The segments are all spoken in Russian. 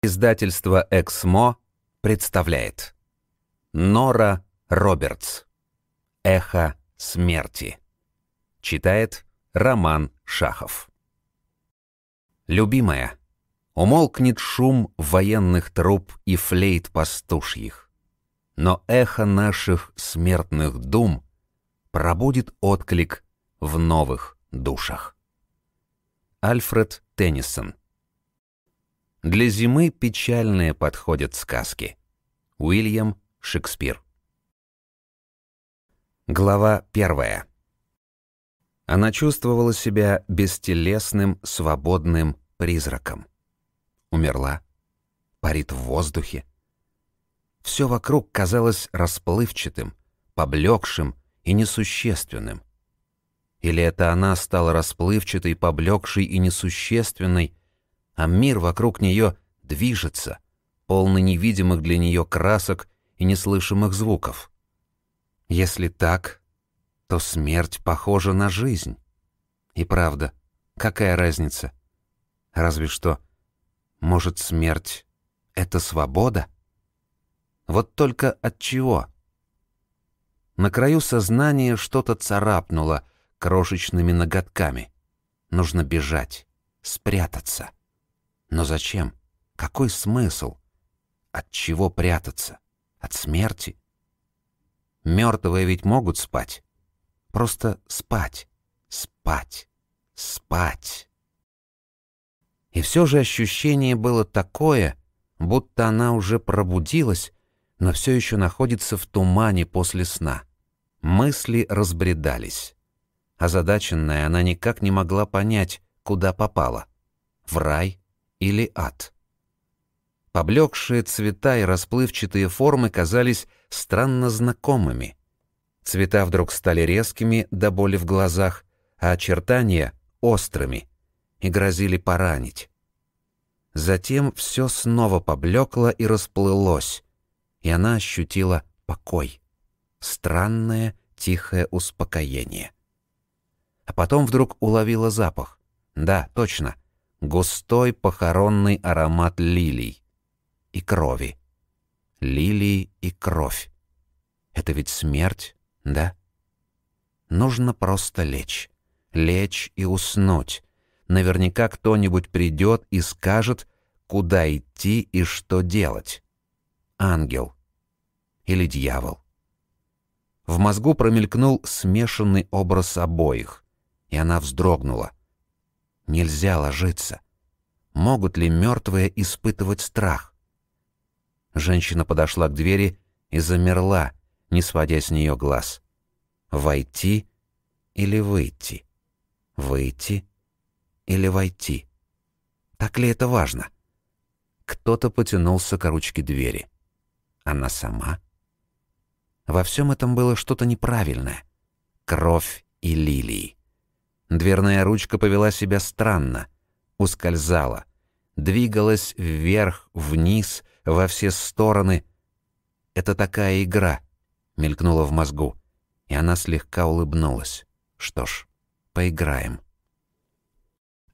Издательство «Эксмо» представляет Нора Робертс «Эхо смерти» Читает Роман Шахов Любимая, умолкнет шум военных труб и флейт пастушьих, но эхо наших смертных дум пробудит отклик в новых душах. Альфред Теннисон для зимы печальные подходят сказки. Уильям Шекспир. Глава первая. Она чувствовала себя бестелесным, свободным призраком. Умерла. Парит в воздухе. Все вокруг казалось расплывчатым, поблекшим и несущественным. Или это она стала расплывчатой, поблекшей и несущественной, а мир вокруг нее движется, полный невидимых для нее красок и неслышимых звуков. Если так, то смерть похожа на жизнь. И правда, какая разница? Разве что, может, смерть — это свобода? Вот только от чего? На краю сознания что-то царапнуло крошечными ноготками. Нужно бежать, спрятаться. Но зачем? Какой смысл? От чего прятаться? От смерти? Мертвые ведь могут спать. Просто спать, спать, спать. И все же ощущение было такое, будто она уже пробудилась, но все еще находится в тумане после сна. Мысли разбредались. Озадаченная, она никак не могла понять, куда попала. В рай или ад. Поблекшие цвета и расплывчатые формы казались странно знакомыми. Цвета вдруг стали резкими до боли в глазах, а очертания — острыми, и грозили поранить. Затем все снова поблекло и расплылось, и она ощутила покой. Странное тихое успокоение. А потом вдруг уловила запах. Да, точно — густой похоронный аромат лилий и крови. Лилии и кровь. Это ведь смерть, да? Нужно просто лечь. Лечь и уснуть. Наверняка кто-нибудь придет и скажет, куда идти и что делать. Ангел. Или дьявол. В мозгу промелькнул смешанный образ обоих, и она вздрогнула. Нельзя ложиться. Могут ли мертвые испытывать страх? Женщина подошла к двери и замерла, не сводя с нее глаз. Войти или выйти? Выйти или войти? Так ли это важно? Кто-то потянулся к ручке двери. Она сама? Во всем этом было что-то неправильное. Кровь и лилии. Дверная ручка повела себя странно, ускользала, двигалась вверх, вниз, во все стороны. «Это такая игра», — мелькнула в мозгу, и она слегка улыбнулась. «Что ж, поиграем».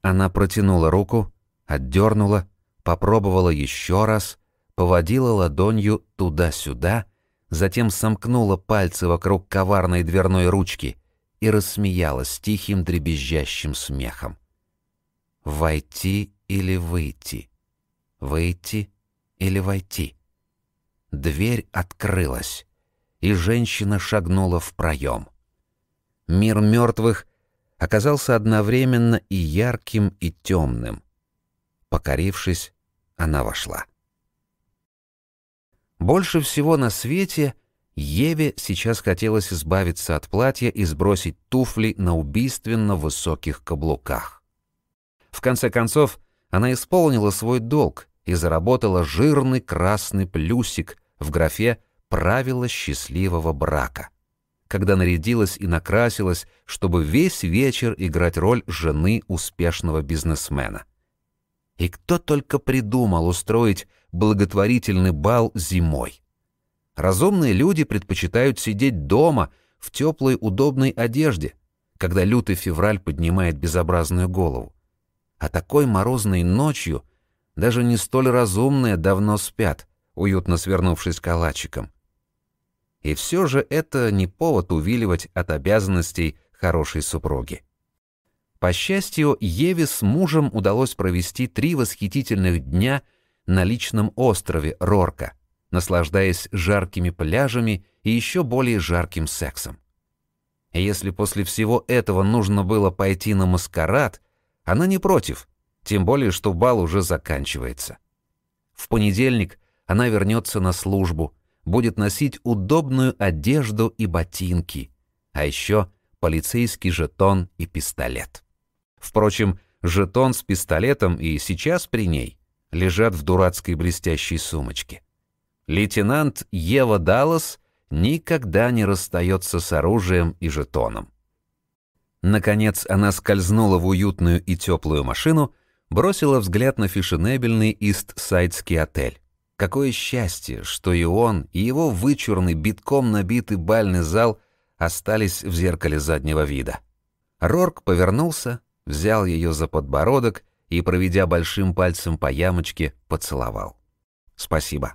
Она протянула руку, отдернула, попробовала еще раз, поводила ладонью туда-сюда, затем сомкнула пальцы вокруг коварной дверной ручки — и рассмеялась тихим дребезжащим смехом. «Войти или выйти? Выйти или войти?» Дверь открылась, и женщина шагнула в проем. Мир мертвых оказался одновременно и ярким, и темным. Покорившись, она вошла. Больше всего на свете — Еве сейчас хотелось избавиться от платья и сбросить туфли на убийственно высоких каблуках. В конце концов, она исполнила свой долг и заработала жирный красный плюсик в графе «Правила счастливого брака», когда нарядилась и накрасилась, чтобы весь вечер играть роль жены успешного бизнесмена. И кто только придумал устроить благотворительный бал зимой — Разумные люди предпочитают сидеть дома, в теплой удобной одежде, когда лютый февраль поднимает безобразную голову. А такой морозной ночью даже не столь разумные давно спят, уютно свернувшись калачиком. И все же это не повод увиливать от обязанностей хорошей супруги. По счастью, Еве с мужем удалось провести три восхитительных дня на личном острове Рорка — наслаждаясь жаркими пляжами и еще более жарким сексом. если после всего этого нужно было пойти на маскарад, она не против, тем более, что бал уже заканчивается. В понедельник она вернется на службу, будет носить удобную одежду и ботинки, а еще полицейский жетон и пистолет. Впрочем, жетон с пистолетом и сейчас при ней лежат в дурацкой блестящей сумочке. Лейтенант Ева Даллас никогда не расстается с оружием и жетоном. Наконец она скользнула в уютную и теплую машину, бросила взгляд на фешенебельный ист-сайдский отель. Какое счастье, что и он, и его вычурный, битком набитый бальный зал остались в зеркале заднего вида. Рорк повернулся, взял ее за подбородок и, проведя большим пальцем по ямочке, поцеловал. «Спасибо».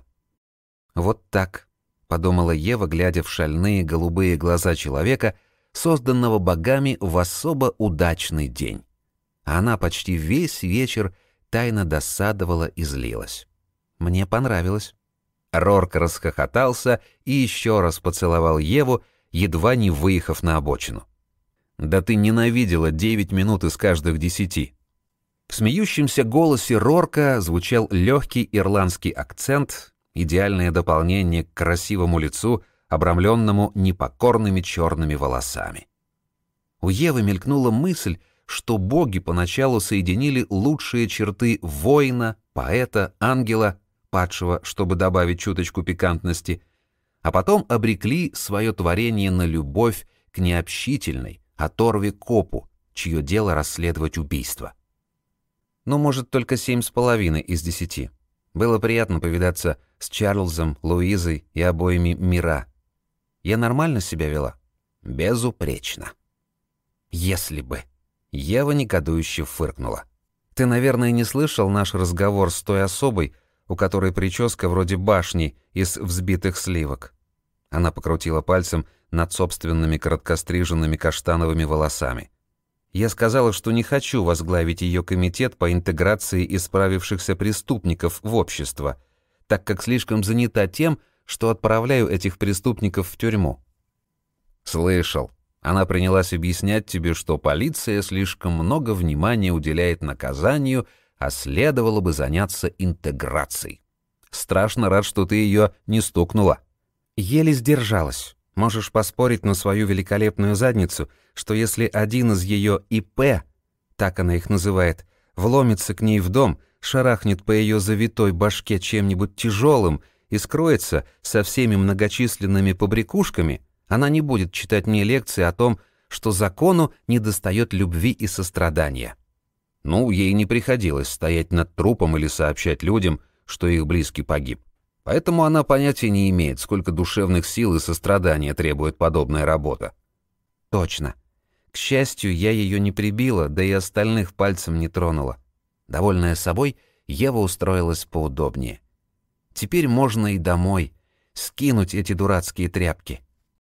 Вот так, подумала Ева, глядя в шальные голубые глаза человека, созданного богами в особо удачный день. Она почти весь вечер тайно досадовала и злилась. Мне понравилось. Рорк расхохотался и еще раз поцеловал Еву, едва не выехав на обочину. «Да ты ненавидела девять минут из каждых десяти!» В смеющемся голосе Рорка звучал легкий ирландский акцент, идеальное дополнение к красивому лицу, обрамленному непокорными черными волосами. У Евы мелькнула мысль, что боги поначалу соединили лучшие черты воина, поэта, ангела, падшего, чтобы добавить чуточку пикантности, а потом обрекли свое творение на любовь к необщительной, оторве копу, чье дело расследовать убийство. Ну, может, только семь с половиной из десяти. Было приятно повидаться с Чарльзом, Луизой и обоими мира. Я нормально себя вела? Безупречно. Если бы. Ева негодующе фыркнула. Ты, наверное, не слышал наш разговор с той особой, у которой прическа вроде башни из взбитых сливок. Она покрутила пальцем над собственными короткостриженными каштановыми волосами. Я сказала, что не хочу возглавить ее комитет по интеграции исправившихся преступников в общество, так как слишком занята тем, что отправляю этих преступников в тюрьму. Слышал. Она принялась объяснять тебе, что полиция слишком много внимания уделяет наказанию, а следовало бы заняться интеграцией. Страшно рад, что ты ее не стукнула. Еле сдержалась. Можешь поспорить на свою великолепную задницу, что если один из ее ИП, так она их называет, вломится к ней в дом, шарахнет по ее завитой башке чем-нибудь тяжелым и скроется со всеми многочисленными побрякушками, она не будет читать мне лекции о том, что закону недостает любви и сострадания. Ну, ей не приходилось стоять над трупом или сообщать людям, что их близкий погиб. Поэтому она понятия не имеет, сколько душевных сил и сострадания требует подобная работа. Точно. К счастью, я ее не прибила, да и остальных пальцем не тронула. Довольная собой, Ева устроилась поудобнее. Теперь можно и домой скинуть эти дурацкие тряпки.